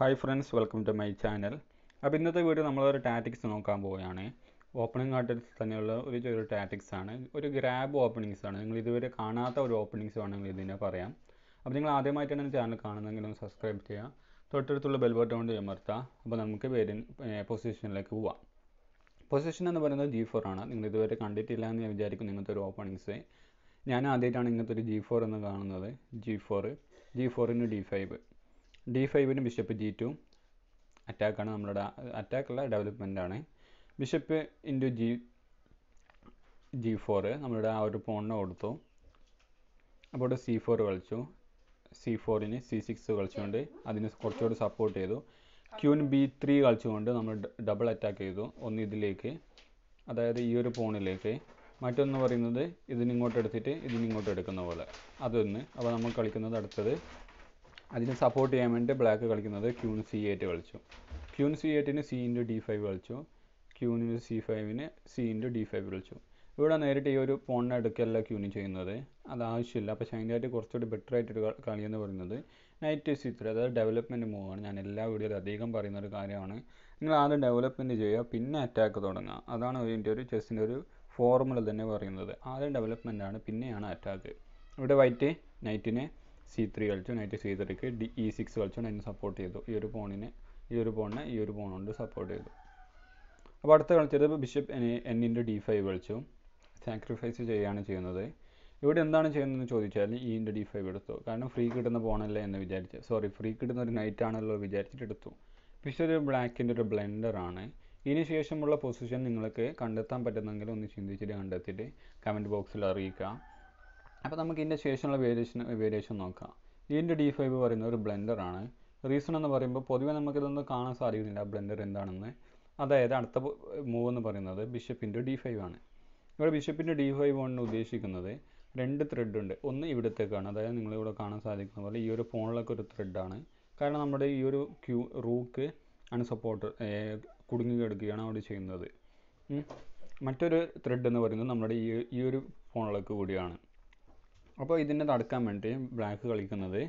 hi friends welcome to my channel അപ്പോൾ ഇന്നത്തെ video നമ്മളൊരു ടാറ്റിക്സ് നോക്കാൻ പോവുകയാണ് ഓപ്പണിംഗ് ആർട്ടിക്സ് തന്നെയുള്ള ഒരു ചെറിയ ടാറ്റിക്സ് ആണ് ഒരു ഗ്രാബ് ഓപ്പണിങ്സ് ആണ് നിങ്ങൾ ഇതുവരെ കാണാത്ത ഒരു ഓപ്പണിങ്സ് വേണമെങ്കിൽ ഇതിനെ പറയാം അപ്പോൾ നിങ്ങൾ ആദ്യമായിട്ടാണ് ചാനൽ കാണുന്നതെങ്കിൽ ഒന്ന് സബ്സ്ക്രൈബ് ചെയ്യുക തൊട്ടടുത്തുള്ള ബെൽ ബട്ടൺ കൊണ്ട് അമർത്താം അപ്പോൾ നമുക്ക് വേരിയൻ പൊസിഷനിലേക്ക് പോവാം പൊസിഷൻ എന്ന് പറയുന്നത് ജി ഫോർ ആണ് നിങ്ങൾ ഇതുവരെ കണ്ടിട്ടില്ല എന്ന് ഞാൻ വിചാരിക്കും ഇങ്ങനത്തെ ഒരു ഓപ്പണിങ്സ് ഞാൻ ആദ്യമായിട്ടാണ് ഇങ്ങനത്തെ ഒരു ജി ഫോർ എന്ന് കാണുന്നത് ജി ഫോർ ജി ഫോറിന് ഡി ഫൈവ് ഡി ഫൈവിന് ബിഷപ്പ് ജി ടു അറ്റാക്കാണ് നമ്മുടെ അറ്റാക്കുള്ള ഡെവലപ്മെൻ്റ് ആണ് bishop into G G four നമ്മളുടെ ആ ഒരു പോണിനെ കൊടുത്തു അപ്പോൾ ഇവിടെ സി ഫോർ കളിച്ചു സി ഫോറിന് സി സിക്സ് കളിച്ചുകൊണ്ട് അതിന് കുറച്ചുകൂടി സപ്പോർട്ട് ചെയ്തു ക്യൂന് ബി ത്രീ കളിച്ചുകൊണ്ട് നമ്മൾ ഡബിൾ അറ്റാക്ക് ചെയ്തു ഒന്ന് ഇതിലേക്ക് അതായത് ഈ ഒരു പോണിലേക്ക് മറ്റൊന്ന് പറയുന്നത് ഇതിനിങ്ങോട്ട് എടുത്തിട്ട് ഇതിനിങ്ങോട്ട് എടുക്കുന്ന പോലെ അതൊന്ന് അപ്പോൾ നമ്മൾ കളിക്കുന്നത് അടുത്തത് അതിനെ സപ്പോർട്ട് ചെയ്യാൻ വേണ്ടി ബ്ലാക്ക് കളിക്കുന്നത് ക്യൂൺ സി എയ്റ്റ് കളിച്ചു ക്യൂൺ സി എയ്റ്റിന് സി ഇൻറ്റു ഡി ഫൈവ് കളിച്ചു ക്യൂണിന് സി ഫൈവിന് സി ഇൻറ്റു ഡി ഫൈവ് കളിച്ചു ഇവിടെ നേരിട്ട് ഈ ഒരു പോണിനെ അടുക്കല്ല ക്യൂന് ചെയ്യുന്നത് അത് ആവശ്യമില്ല അപ്പോൾ ഷൈനായിട്ട് കുറച്ചുകൂടി ബെറ്റർ ആയിട്ടൊരു കളി എന്ന് പറയുന്നത് നൈറ്റ് സി ത്രീ അതായത് ഡെവലപ്മെൻറ്റ് മൂവാണ് ഞാൻ എല്ലാ വീഡിയോയിലും അധികം പറയുന്ന ഒരു കാര്യമാണ് നിങ്ങൾ ആദ്യം ഡെവലപ്മെൻറ്റ് ചെയ്യുക പിന്നെ അറ്റാക്ക് തുടങ്ങുക അതാണ് ഇതിൻ്റെ ഒരു ചെസ്സിൻ്റെ ഒരു ഫോർമുല തന്നെ പറയുന്നത് ആദ്യം ഡെവലപ്മെൻ്റ് ആണ് പിന്നെയാണ് അറ്റാക്ക് ഇവിടെ വൈറ്റ് നൈറ്റിനെ സി ത്രീ കളിച്ചു നൈറ്റ് സി ത്രീക്ക് ഡി ഇ സിക്സ് കളിച്ചുകൊണ്ട് അതിനെ സപ്പോർട്ട് ചെയ്തു ഈ ഒരു പോണിനെ ഈ ഒരു പോണിനെ ഈ ഒരു പോണുകൊണ്ട് സപ്പോർട്ട് ചെയ്തു അപ്പോൾ അടുത്ത കളിച്ചത് ബിഷപ്പ് എൻ എന്നിൻ്റെ ഡി ഫൈവ് കളിച്ചു സാക്രിഫൈസ് ചെയ്യുകയാണ് ചെയ്യുന്നത് ഇവിടെ എന്താണ് ചെയ്യുന്നതെന്ന് ചോദിച്ചാൽ ഇൻ്റെ ഡി ഫൈവ് എടുത്തു കാരണം ഫ്രീ കിട്ടുന്ന പോണല്ലേ എന്ന് വിചാരിച്ച് സോറി ഫ്രീ കിട്ടുന്ന ഒരു നൈറ്റ് ആണല്ലോ വിചാരിച്ചിട്ട് എടുത്തു പക്ഷേ ഒരു ബ്ലാക്കിൻ്റെ ഒരു ബ്ലെൻഡറാണ് ഇതിന് ശേഷമുള്ള പൊസിഷൻ നിങ്ങൾക്ക് കണ്ടെത്താൻ പറ്റുന്നെങ്കിൽ ഒന്ന് ചിന്തിച്ചിട്ട് കണ്ടെത്തിയിട്ട് കമൻറ്റ് ബോക്സിൽ അറിയിക്കുക അപ്പോൾ നമുക്ക് ഇതിൻ്റെ ശേഷമുള്ള വേരിയേഷൻ വേരിയേഷൻ നോക്കാം ഇതിൻ്റെ ഡി ഫൈവ് പറയുന്ന ഒരു ബ്ലെൻഡറാണ് റീസൺ എന്ന് പറയുമ്പോൾ പൊതുവേ നമുക്കിതൊന്നും കാണാൻ സാധിക്കുന്നില്ല ബ്ലെൻഡർ എന്താണെന്ന് അതായത് അടുത്ത മൂവ് എന്ന് പറയുന്നത് ബിഷപ്പിൻ്റെ ഡി ഫൈവ് ആണ് ഇവിടെ ബിഷപ്പിൻ്റെ ഡി ഫൈവ് കൊണ്ട് ഉദ്ദേശിക്കുന്നത് രണ്ട് ത്രെഡ് ഉണ്ട് ഒന്ന് ഇവിടത്തേക്കാണ് അതായത് നിങ്ങളിവിടെ കാണാൻ സാധിക്കുന്ന പോലെ ഈ ഒരു ഫോണിലൊക്കെ ഒരു ത്രെഡാണ് കാരണം നമ്മുടെ ഈ ഒരു ക്യൂ റൂക്ക് അൺസപ്പോർട്ട് കുടുങ്ങി കിടക്കുകയാണ് അവിടെ ചെയ്യുന്നത് മറ്റൊരു ത്രെഡ് എന്ന് പറയുന്നത് നമ്മുടെ ഈ ഈ ഒരു ഫോണിലൊക്കെ കൂടിയാണ് അപ്പോൾ ഇതിനെ തടുക്കാൻ വേണ്ടി ബ്ലാക്ക് കളിക്കുന്നത്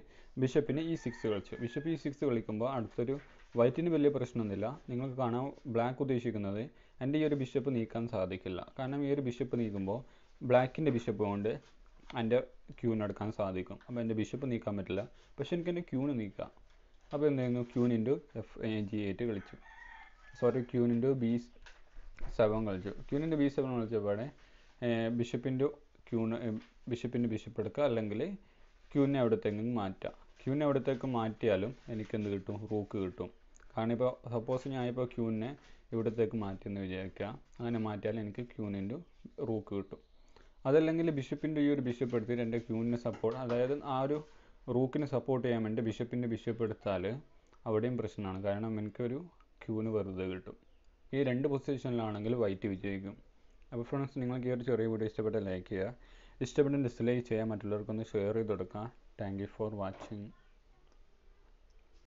ബിഷപ്പിന് ഈ സിക്സ് കളിച്ചു ബിഷപ്പ് ഈ സിക്സ് കളിക്കുമ്പോൾ അടുത്തൊരു വൈറ്റിന് വലിയ പ്രശ്നമൊന്നുമില്ല നിങ്ങൾക്ക് കാണാം ബ്ലാക്ക് ഉദ്ദേശിക്കുന്നത് എൻ്റെ ഈ ഒരു ബിഷപ്പ് നീക്കാൻ സാധിക്കില്ല കാരണം ഈ ഒരു ബിഷപ്പ് നീക്കുമ്പോൾ ബ്ലാക്കിൻ്റെ ബിഷപ്പ് കൊണ്ട് എൻ്റെ ക്യൂവിനെടുക്കാൻ സാധിക്കും അപ്പോൾ എൻ്റെ ബിഷപ്പ് നീക്കാൻ പറ്റില്ല പക്ഷെ എനിക്ക് എൻ്റെ ക്യൂന് നീക്കാം അപ്പോൾ എന്തായിരുന്നു queen into F G eight കളിച്ചു sorry queen into B seven കളിച്ചു ക്യൂൻ ഇൻറ്റു ബി സെവൻ കളിച്ചപ്പോൾ ബിഷപ്പ് ക്യൂണ് ബിഷപ്പിന് ബിഷപ്പ് എടുക്കുക അല്ലെങ്കിൽ ക്യൂനെ അവിടത്തേക്കും മാറ്റുക ക്യൂനെ അവിടത്തേക്ക് മാറ്റിയാലും എനിക്ക് എന്ത് കിട്ടും റൂക്ക് കിട്ടും കാരണം ഇപ്പോൾ സപ്പോസ് ഞാനിപ്പോൾ ക്യൂനെ ഇവിടത്തേക്ക് മാറ്റിയെന്ന് വിചാരിക്കുക അങ്ങനെ മാറ്റിയാൽ എനിക്ക് ക്യൂനിൻ്റെ റൂക്ക് കിട്ടും അതല്ലെങ്കിൽ ബിഷപ്പിൻ്റെ ഈ ഒരു ബിഷപ്പ് എടുത്തിട്ട് എൻ്റെ ക്യൂവിനെ സപ്പോർട്ട് അതായത് ആ ഒരു റൂക്കിനെ സപ്പോർട്ട് ചെയ്യാൻ വേണ്ടി ബിഷപ്പിൻ്റെ ബിഷപ്പ് എടുത്താൽ അവിടെയും പ്രശ്നമാണ് കാരണം എനിക്കൊരു ക്യൂന് വെറുതെ കിട്ടും ഈ രണ്ട് പൊസിഷനിലാണെങ്കിൽ വൈറ്റ് വിജയിക്കും അപ്പോൾ ഫ്രണ്ട്സ് നിങ്ങൾക്ക് ഈ ഒരു ചെറിയ വീഡിയോ ഇഷ്ടപ്പെട്ട ലൈക്ക് ചെയ്യുക ഇഷ്ടപ്പെട്ടെങ്കിൽ ഡിസ്ലൈക്ക് ചെയ്യാൻ മറ്റുള്ളവർക്കൊന്ന് ഷെയർ ചെയ്ത് കൊടുക്കുക താങ്ക് യു ഫോർ വാച്ചിങ്